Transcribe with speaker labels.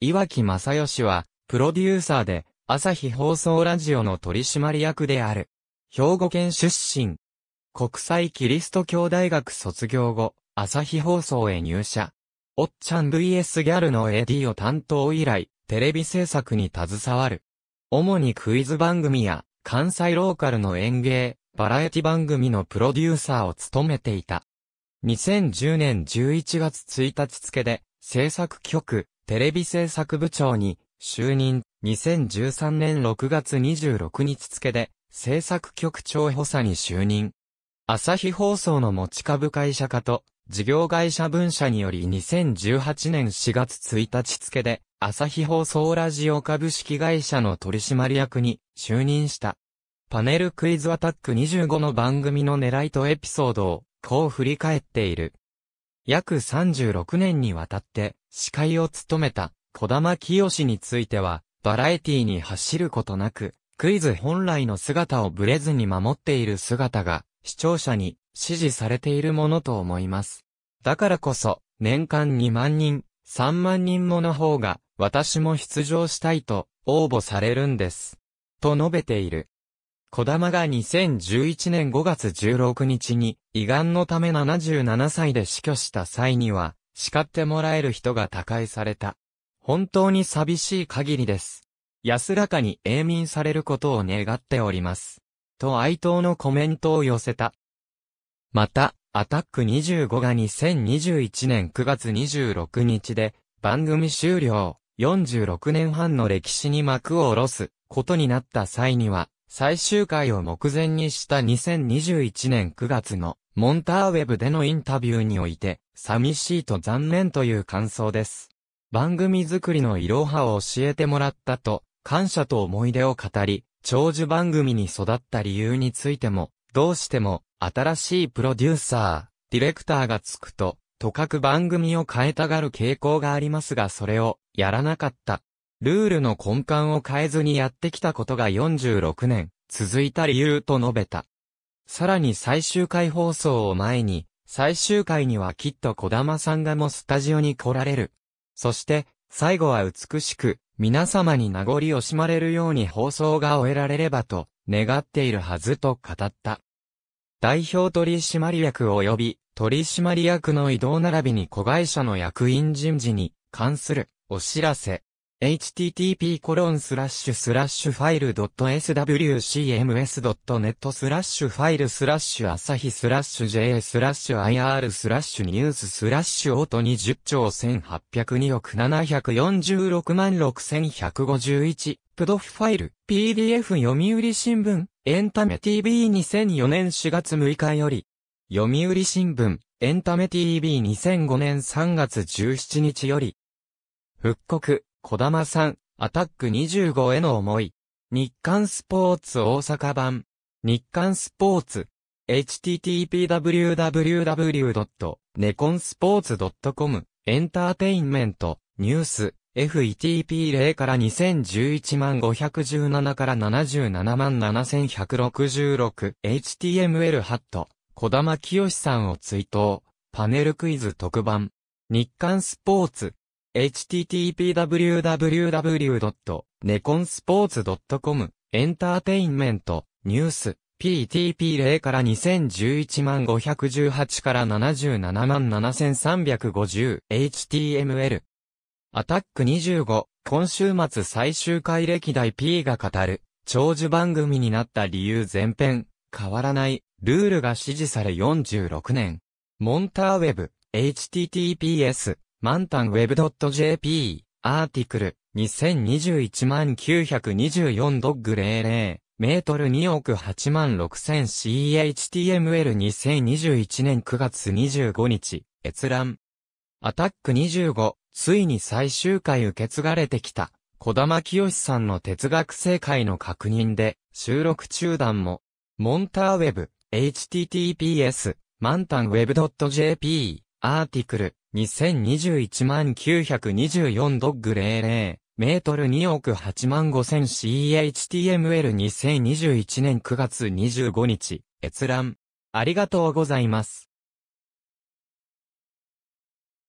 Speaker 1: 岩木正義は、プロデューサーで、朝日放送ラジオの取締役である。兵庫県出身。国際キリスト教大学卒業後、朝日放送へ入社。おっちゃん VS ギャルの AD を担当以来、テレビ制作に携わる。主にクイズ番組や、関西ローカルの演芸、バラエティ番組のプロデューサーを務めていた。2010年11月1日付で、制作局、テレビ制作部長に就任2013年6月26日付で制作局長補佐に就任。朝日放送の持ち株会社化と事業会社分社により2018年4月1日付で朝日放送ラジオ株式会社の取締役に就任した。パネルクイズアタック25の番組の狙いとエピソードをこう振り返っている。約36年にわたって司会を務めた小玉清については、バラエティに走ることなく、クイズ本来の姿をブレずに守っている姿が、視聴者に支持されているものと思います。だからこそ、年間2万人、3万人もの方が、私も出場したいと、応募されるんです。と述べている。小玉が2011年5月16日に、胃がんのため77歳で死去した際には、叱ってもらえる人が他界された。本当に寂しい限りです。安らかに永眠されることを願っております。と哀悼のコメントを寄せた。また、アタック25が2021年9月26日で、番組終了、46年半の歴史に幕を下ろすことになった際には、最終回を目前にした2021年9月のモンターウェブでのインタビューにおいて、寂しいと残念という感想です。番組作りのいろはを教えてもらったと、感謝と思い出を語り、長寿番組に育った理由についても、どうしても、新しいプロデューサー、ディレクターがつくと、とかく番組を変えたがる傾向がありますがそれを、やらなかった、ルールの根幹を変えずにやってきたことが46年、続いた理由と述べた。さらに最終回放送を前に、最終回にはきっと小玉さんがもスタジオに来られる。そして、最後は美しく、皆様に名残惜しまれるように放送が終えられればと、願っているはずと語った。代表取締役及び取締役の移動並びに子会社の役員人事に関するお知らせ。http コロンスラッシュスラッシュファイル .swcms.net スラッシュファイルスラッシュ朝日スラッシュ j スラッシュ ir スラッシュニューススラッシュオート20兆1802億746万6151プドファイル PDF 読売新聞エンタメ TV2004 年4月6日より読売新聞エンタメ TV2005 年3月17日より復刻小玉さん、アタック25への思い。日刊スポーツ大阪版。日刊スポーツ。http://www.neconsports.com エンターテインメント、ニュース、FETP0 から2011万517から77万7166 HTML ハット、小玉清さんを追悼、パネルクイズ特番、日刊スポーツ、http://www.neconsports.com エンターテインメント、ニュース、PTP0 から2011万518から77万7350、HTML。アタック25、今週末最終回歴代 P が語る、長寿番組になった理由前編、変わらない、ルールが支持され46年。モンターウェブ、https, マンタンウェブ j p アーティクル、2021万924ドッグ00、メートル2億8万 6000CHTML2021 年9月25日、閲覧。アタック25、ついに最終回受け継がれてきた、小玉清さんの哲学正解の確認で、収録中断も、モンターウェブ、https、マンタンウェブ j p アーティクル、2021 924ドッグ00メートル2億8万 5000CHTML2021 年9月25日閲覧ありがとうございます。